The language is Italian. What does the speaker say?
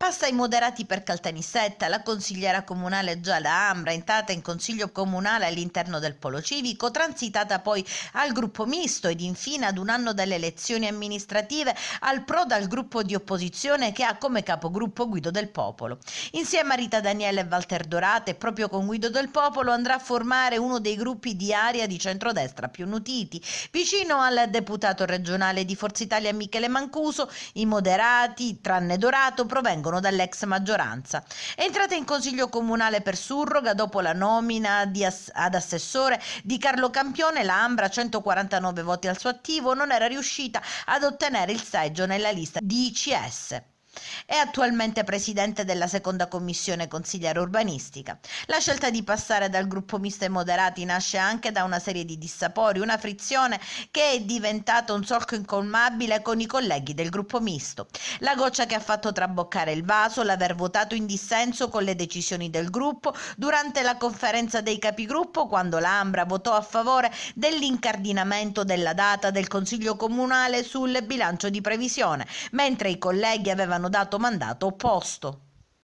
Passa ai moderati per Caltanissetta, la consigliera comunale Giada Ambra, entrata in consiglio comunale all'interno del polo civico, transitata poi al gruppo misto ed infine ad un anno dalle elezioni amministrative al pro dal gruppo di opposizione che ha come capogruppo Guido del Popolo. Insieme a Rita Daniele e Walter Dorate, proprio con Guido del Popolo andrà a formare uno dei gruppi di area di centrodestra più nutiti, vicino al deputato regionale di Forza Italia Michele Mancuso, i moderati, tranne Dorato, provengono provengono dall'ex maggioranza. È entrata in consiglio comunale per surroga dopo la nomina di ass- ad assessore di Carlo Campione, la Ambra 149 voti al suo attivo, non era riuscita ad ottenere il seggio nella lista di ICS. È attualmente presidente della seconda commissione consigliere urbanistica. La scelta di passare dal gruppo misto ai moderati nasce anche da una serie di dissapori, una frizione che è diventata un solco incolmabile con i colleghi del gruppo misto. La goccia che ha fatto traboccare il vaso, l'aver votato in dissenso con le decisioni del gruppo durante la conferenza dei capigruppo quando l'Ambra votò a favore dell'incardinamento della data del Consiglio Comunale sul bilancio di previsione, mentre i colleghi avevano hanno dato mandato opposto.